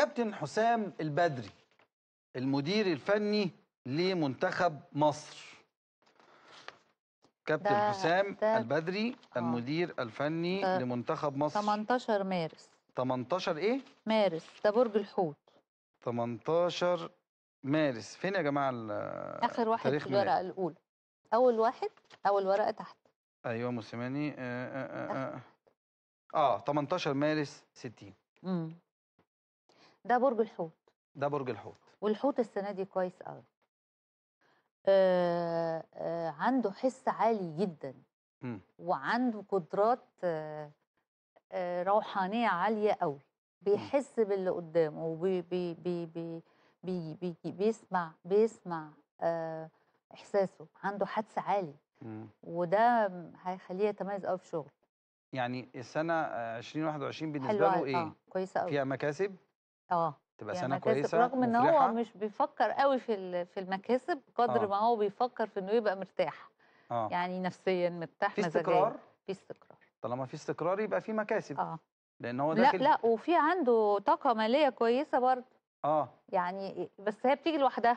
كابتن حسام البدري المدير الفني لمنتخب مصر كابتن حسام ده البدري آه. المدير الفني لمنتخب مصر 18 مارس 18 ايه مارس ده برج الحوت 18 مارس فين يا جماعه اخر واحد في الورقه الاولى اول واحد اول ورقه تحت ايوه موسيماني آه, آه, آه, آه. اه 18 مارس 60 امم ده برج الحوت ده برج الحوت والحوت السنه دي كويس قوي آه آه عنده حس عالي جدا م. وعنده قدرات آه آه روحانيه عاليه قوي بيحس باللي قدامه وبي بي بي بي بي بي بيسمع بيسمع آه احساسه عنده حدس عالي م. وده هيخليه يتميز قوي في شغله يعني السنه 2021 بالنسبه له ايه آه. كويسه قوي فيها مكاسب اه تبقى يعني سنه كويسه رغم ان هو مش بيفكر قوي في في المكاسب قدر آه. ما هو بيفكر في انه يبقى مرتاح آه. يعني نفسيا مرتاح في استقرار في استقرار طالما في استقرار يبقى في مكاسب اه لان هو داخل لا لا وفي عنده طاقه ماليه كويسه برضه اه يعني بس هي بتيجي لوحدها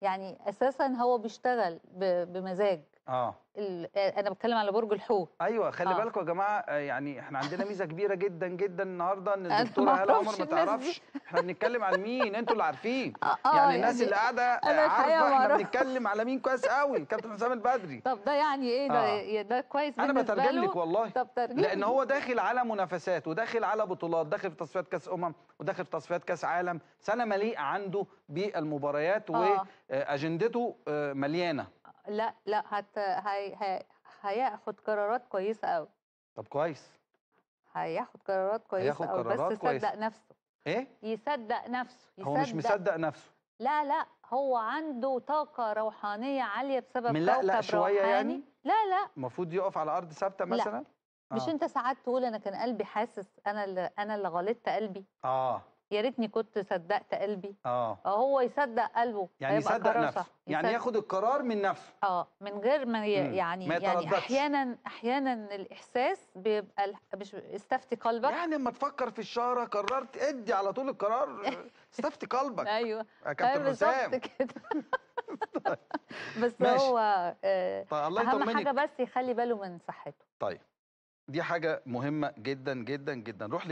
يعني اساسا هو بيشتغل بمزاج آه. اه انا بتكلم على برج الحوت ايوه خلي آه. بالكم يا جماعه آه، يعني احنا عندنا ميزه كبيره جدا جدا النهارده ان الدكتوره هاله عمر ما تعرفش احنا بنتكلم على مين انتوا اللي عارفين آه آه يعني الناس يعني اللي قاعده عارفه احنا بنتكلم على مين كويس قوي الكابتن حسام البدري طب ده يعني ايه ده آه. ده كويس انا بترجم لك والله طب ترجم لان هو داخل على منافسات وداخل على بطولات داخل في تصفيات كاس امم وداخل في تصفيات كاس عالم سنه مليئه عنده بالمباريات آه. واجندته آه، مليانه لا لا هت... هي... هي... هياخد قرارات كويسه قوي طب كويس هياخد قرارات كويسه قوي بس كويس. يصدق نفسه ايه يصدق نفسه يصدق هو مش مصدق نفسه لا لا هو عنده طاقه روحانيه عاليه بسبب من لا لا شويه يعني؟ روحاني. يعني لا لا المفروض يقف على ارض ثابته مثلا لا. مش آه. انت ساعات تقول انا كان قلبي حاسس انا اللي انا اللي غلطت قلبي اه يا ريتني كنت صدقت قلبي اه, آه، هو يصدق قلبه يعني يصدق نفسه يعني ياخد القرار من نفسه اه من غير ما يعني ما يعني احيانا احيانا الاحساس بيبقى مش استفتي قلبك يعني لما تفكر في الشهره قررت ادي على طول القرار استفتي قلبك ايوه يا كابتن أيوة، حسام كده طيب. بس ماشي. هو آه طيب الله اهم حاجه بس يخلي باله من صحته طيب دي حاجه مهمه جدا جدا جدا روح